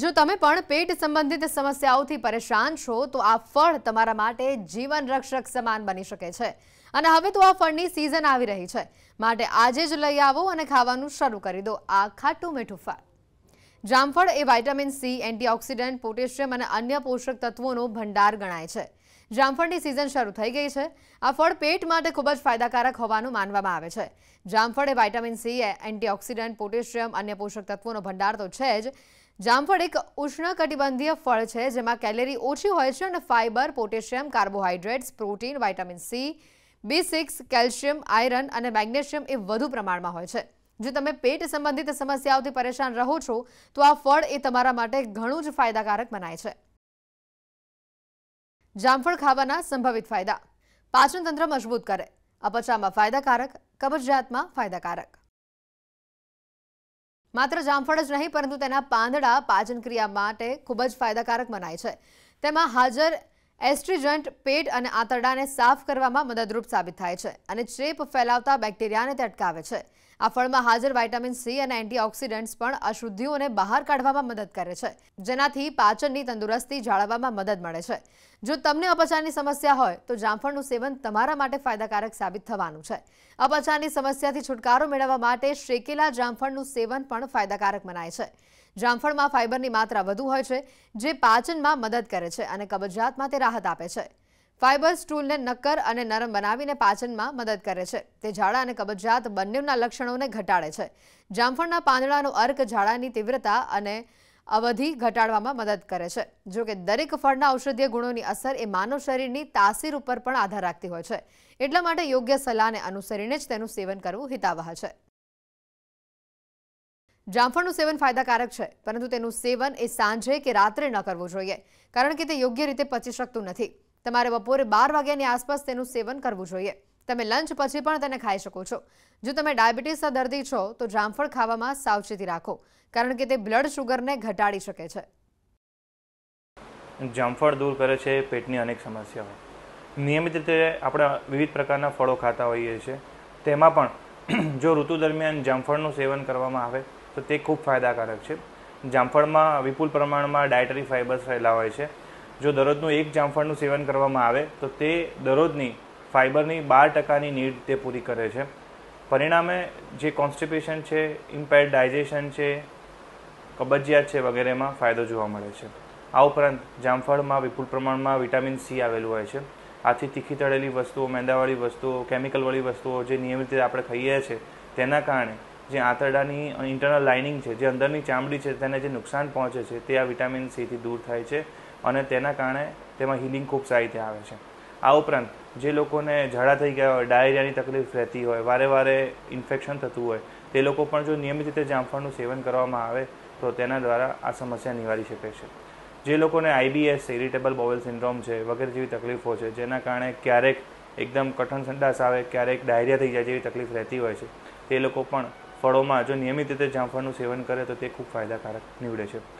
જો તમે પણ પેટ સંબંધિત સમસ્યાઓથી પરેશાન છો તો આ ફળ તમારા માટે જીવન રક્ષક સમાન બની શકે છે અને હવે તો આ ફળની સિઝન આવી રહી છે માટે આજે જ લઈ આવો અને ખાવાનું શરૂ કરી દો આ ખાટું મીઠું ફળ જામફળ એ વિટામિન સી એન્ટીઓક્સિડન્ટ પોટેશિયમ અને અન્ય પોષક તત્વોનો ભંડાર ગણાય છે જામફળની સિઝન શરૂ થઈ ગઈ છે આ ફળ પેટ માટે ખૂબ જ ફાયદાકારક હોવાનું માનવામાં આવે છે જામફળ એ વિટામિન સી એન્ટીઓક્સિડન્ટ પોટેશિયમ અન્ય પોષક તત્વોનો ભંડાર તો છે જ જામફળ એક ઉષ્ણકટિબંધીય ફળ છે જેમાં કેલેરી ઓછી હોય છે અને fibre potassium carbohydrates protein vitamin C B six calcium iron અને મેગ્નેશિયમ એ વધુ પ્રમાણમાં હોય છે જો તમે પેટ સંબંધિત સમસ્યાઓથી પરેશાન રહો છો તો આ ફળ એ તમારા માટે ઘણું જ ફાયદાકારક મનાય છે જામફળ ખાવાના સંભવિત ફાયદા પાચનતંત્ર મજબૂત કરે અપચામાં ફાયદાકારક કબજિયાતમાં ફાયદાકારક માત્ર જામફળ જ નહીં પરંતુ તેના પાંદડા પાચનક્રિયા માટે ખૂબ જ ફાયદાકારક મનાય છે તેમાં હાજર એસ્ટ્રીજન્ટ પેટ અને આંતરડાને સાફ કરવામાં મદદરૂપ સાબિત થાય છે અને ચેપ ફેલાવતા બેક્ટેરિયાને તે અટકાવે છે આ ફળમાં હાજર વિટામિન સી અને એન્ટીઓક્સિડન્ટ્સ પણ અશુદ્ધિઓને બહાર કાઢવામાં મદદ કરે છે જેનાથી પાચનની તંદુરસ્તી જાળવવામાં મદદ મળે છે જો તમને અપચાની સમસ્યા હોય તો જામફળનું સેવન તમારા માટે ફાયદાકારક સાબિત થવાનું છે અપચાની સમસ્યાથી છુટકારો મેળવવા માટે શેકેલા જામફળનું સેવન પણ ફાયદાકારક મનાય છે જામફળમાં ફાઇબરની માત્રા વધુ હોય છે જે પાચનમાં મદદ કરે છે અને કબજિયાતમાં તે રાહત આપે છે ફાઇબર સ્ટૂલને નક્કર અને નરમ બનાવીને પાચનમાં મદદ કરે છે તે ઝાડા અને કબજિયાત બંનેના લક્ષણોને ઘટાડે છે જામફળના પાંદડાનો અર્ક ઝાડાની તીવ્રતા અને અવધિ ઘટાડવામાં મદદ કરે છે જોકે દરેક ફળના ઔષધીય ગુણોની અસર એ માનવ શરીરની તાસીર ઉપર પણ આધાર રાખતી હોય છે એટલા માટે યોગ્ય સલાહને અનુસરીને જ તેનું સેવન કરવું હિતાવહ છે જામફળનું સેવન ફાયદાકારક છે પરંતુ તેનું સેવન એ સાંજે કે રાત્રે ન કરવું જોઈએ કારણ કે તે યોગ્ય રીતે પચી શકતું નથી તમારે બપોરે બાર વાગ્યાની આસપાસ તેનું સેવન કરવું જોઈએ તમે લંચ પછી પણ તેને ખાઈ શકો છો જો તમે ડાયાબિટીસના દર્દી છો તો જામફળ ખાવામાં સાવચેતી રાખો કારણ કે તે બ્લડ શુગરને ઘટાડી શકે છે જામફળ દૂર કરે છે પેટની અનેક સમસ્યાઓ નિયમિત રીતે આપણે વિવિધ પ્રકારના ફળો ખાતા હોઈએ છીએ તેમાં પણ જો ઋતુ દરમિયાન જામફળનું સેવન કરવામાં આવે તો તે ખૂબ ફાયદાકારક છે જામફળમાં વિપુલ પ્રમાણમાં ડાયટરી ફાઇબર્સ રહેલા હોય છે જો દરરોજનું એક જામફળનું સેવન કરવામાં આવે તો તે દરરોજની ફાઇબરની બાર ટકાની નીડ તે પૂરી કરે છે પરિણામે જે કોન્સ્ટિપેશન છે ઇમ્પેર ડાયજેશન છે કબજિયાત છે વગેરેમાં ફાયદો જોવા મળે છે આ ઉપરાંત જામફળમાં વિપુલ પ્રમાણમાં વિટામિન સી આવેલું હોય છે આથી તીખી તળેલી વસ્તુઓ મેંદાવાળી વસ્તુઓ કેમિકલવાળી વસ્તુઓ જે નિયમિત રીતે આપણે ખાઈએ છીએ તેના કારણે જે આંતરડાની ઇન્ટરનલ લાઇનિંગ છે જે અંદરની ચામડી છે તેને જે નુકસાન પહોંચે છે તે આ વિટામિન સીથી દૂર થાય છે અને તેના કારણે તેમાં હિલિંગ ખૂબ સારી રીતે આવે છે આ ઉપરાંત જે લોકોને ઝાડા થઈ ગયા હોય ડાયરિયાની તકલીફ રહેતી હોય વારે વારે ઇન્ફેક્શન થતું હોય તે લોકો પણ જો નિયમિત રીતે જામફળનું સેવન કરવામાં આવે તો તેના દ્વારા આ સમસ્યા નિવારી શકે છે જે લોકોને આઈબીએસ ઇરિટેબલ બોવેલ સિન્ડ્રોમ છે વગેરે જેવી તકલીફો છે જેના કારણે ક્યારેક એકદમ કઠણ સંડાસ આવે ક્યારેક ડાયરિયા થઈ જાય જેવી તકલીફ રહેતી હોય છે તે લોકો પણ ફળોમાં જો નિયમિત રીતે જામફળનું સેવન કરે તો તે ખૂબ ફાયદાકારક નીવડે છે